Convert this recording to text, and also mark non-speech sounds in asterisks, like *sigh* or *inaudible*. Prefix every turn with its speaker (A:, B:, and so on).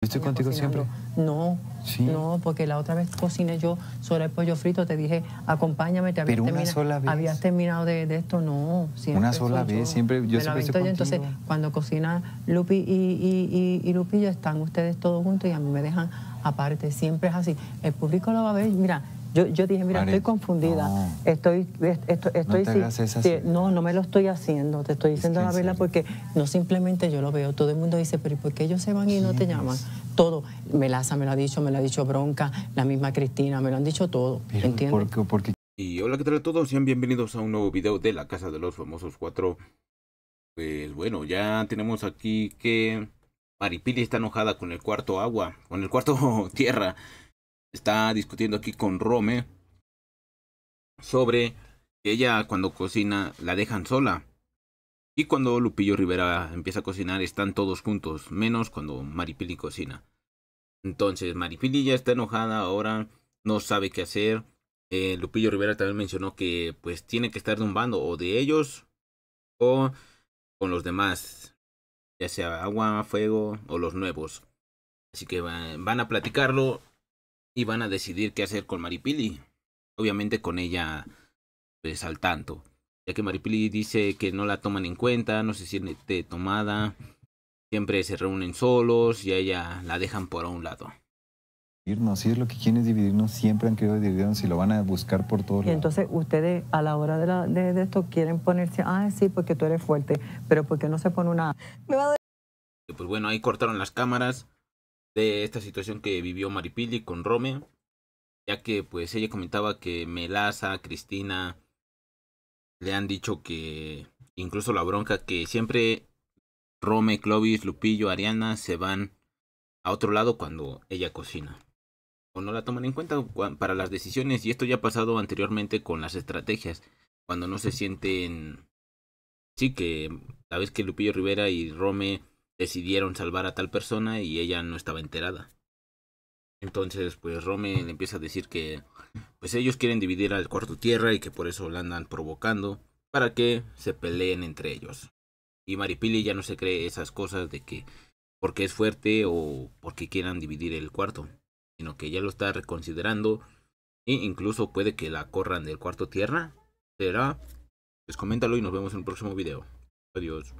A: estoy contigo siempre. No, no, porque la otra vez cociné yo sobre el pollo frito, te dije, acompáñame, te habías, Pero una sola vez. habías terminado de, esto, no. Siempre una sola vez, siempre, yo siempre estoy yo. Entonces, cuando cocina Lupi y, y, y, y están ustedes todos juntos y a mí me dejan aparte, siempre es así. El público lo va a ver, mira, yo, dije, mira, estoy confundida, no, estoy, estoy no, no, me lo estoy haciendo, te estoy diciendo a verla la porque no simplemente yo lo veo, todo el mundo dice, pero ¿y por qué ellos se van y no te llaman? Todo, Melaza me lo ha dicho, me lo ha dicho Bronca, la misma Cristina, me lo han dicho todo, ¿entiendes?
B: Y hola, ¿qué tal a todos? Sean bienvenidos a un nuevo video de la Casa de los Famosos Cuatro. Pues bueno, ya tenemos aquí que Maripili está enojada con el cuarto agua, con el cuarto *laughs* tierra está discutiendo aquí con Rome sobre que ella cuando cocina la dejan sola. Y cuando Lupillo Rivera empieza a cocinar están todos juntos, menos cuando Maripili cocina. Entonces Maripili ya está enojada ahora, no sabe qué hacer. Eh, Lupillo Rivera también mencionó que pues tiene que estar de un bando o de ellos o con los demás, ya sea agua, fuego o los nuevos. Así que van a platicarlo y van a decidir qué hacer con Maripili. Obviamente con ella pues al tanto, ya que Maripili dice que no la toman en cuenta, no se siente tomada, siempre se reúnen solos y a ella la dejan por un lado.
A: Dividirnos, si es lo que quieren dividirnos, siempre han querido dividirnos y lo van
B: a buscar por todos lados. Y
A: entonces ustedes a la hora de, esto quieren ponerse, ah, sí, porque tú eres fuerte, pero porque no se pone una... Pues
B: bueno, ahí cortaron las cámaras de esta situación que vivió Maripili con Rome, ya que pues ella comentaba que Melaza, Cristina, le han dicho que incluso la bronca que siempre Rome, Clovis, Lupillo, Ariana se van a otro lado cuando ella cocina. O no la toman en cuenta para las decisiones y esto ya ha pasado anteriormente con las estrategias, cuando no se sienten... Sí que la vez que Lupillo Rivera y Rome decidieron salvar a tal persona y ella no estaba enterada. Entonces, pues Rome empieza a decir que pues ellos quieren dividir al cuarto tierra y que por eso la andan provocando para que se peleen entre ellos. Y Maripili ya no se cree esas cosas de que porque es fuerte o porque quieran dividir el cuarto, sino que ya lo está reconsiderando e incluso puede que la corran del cuarto tierra. Será, pues coméntalo y nos vemos en el próximo video. Adiós.